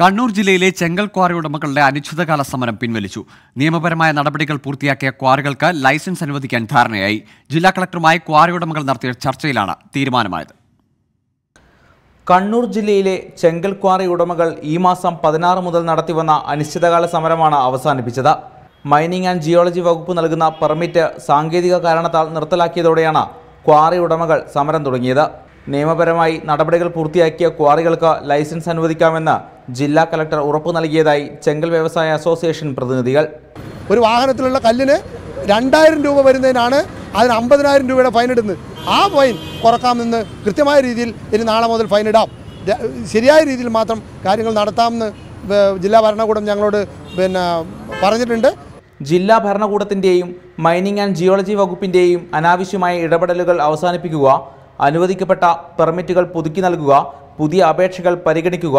കണ്ണൂർ ജില്ലയിലെ ചെങ്കൽ ക്വാറി ഉടമകളുടെ അനിശ്ചിതകാല സമരം പിൻവലിച്ചു നിയമപരമായ നടപടികൾ പൂർത്തിയാക്കിയ ക്വാറികൾക്ക് ലൈസൻസ് അനുവദിക്കാൻ ധാരണയായി ജില്ലാ കളക്ടറുമായി ക്വാറി ഉടമകൾ നടത്തിയ ചർച്ചയിലാണ് തീരുമാനമായത് കണ്ണൂർ ജില്ലയിലെ ചെങ്കൽ ക്വാറി ഉടമകൾ ഈ മാസം പതിനാറ് മുതൽ നടത്തിവന്ന അനിശ്ചിതകാല സമരമാണ് അവസാനിപ്പിച്ചത് മൈനിങ് ആൻഡ് ജിയോളജി വകുപ്പ് നൽകുന്ന പെർമിറ്റ് സാങ്കേതിക കാരണത്താൽ നിർത്തലാക്കിയതോടെയാണ് ക്വാറി ഉടമകൾ സമരം തുടങ്ങിയത് നിയമപരമായി നടപടികൾ പൂർത്തിയാക്കിയ ക്വാറികൾക്ക് ലൈസൻസ് അനുവദിക്കാമെന്ന് ജില്ലാ കലക്ടർ ഉറപ്പു നൽകിയതായി ചെങ്കൽ വ്യവസായ അസോസിയേഷൻ പ്രതിനിധികൾ ഒരു വാഹനത്തിലുള്ള കല്ലിന് രണ്ടായിരം രൂപ വരുന്നതിനാണ് അതിന് അമ്പതിനായിരം രൂപയുടെ ഫൈൻ ഇടുന്നത് ആ ഫൈൻ കുറക്കാമെന്ന് കൃത്യമായ രീതിയിൽ ഇനി നാളെ മുതൽ ഫൈൻ ഇടാം ശരിയായ രീതിയിൽ മാത്രം കാര്യങ്ങൾ നടത്താമെന്ന് ജില്ലാ ഭരണകൂടം ഞങ്ങളോട് പിന്നെ പറഞ്ഞിട്ടുണ്ട് ജില്ലാ ഭരണകൂടത്തിൻ്റെയും മൈനിങ് ആൻഡ് ജിയോളജി വകുപ്പിൻ്റെയും അനാവശ്യമായ ഇടപെടലുകൾ അവസാനിപ്പിക്കുക അനുവദിക്കപ്പെട്ട പെർമിറ്റുകൾ പുതുക്കി നൽകുക പുതിയ അപേക്ഷകൾ പരിഗണിക്കുക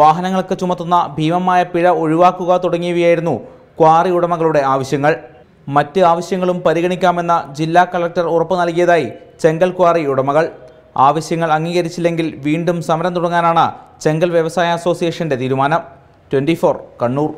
വാഹനങ്ങൾക്ക് ചുമത്തുന്ന ഭീമമായ പിഴ ഒഴിവാക്കുക തുടങ്ങിയവയായിരുന്നു ക്വാറി ഉടമകളുടെ ആവശ്യങ്ങൾ മറ്റ് ആവശ്യങ്ങളും പരിഗണിക്കാമെന്ന ജില്ലാ കളക്ടർ ഉറപ്പു നൽകിയതായി ചെങ്കൽ ക്വാറി ഉടമകൾ ആവശ്യങ്ങൾ അംഗീകരിച്ചില്ലെങ്കിൽ വീണ്ടും സമരം തുടങ്ങാനാണ് ചെങ്കൽ വ്യവസായ അസോസിയേഷന്റെ തീരുമാനം ട്വൻറ്റി കണ്ണൂർ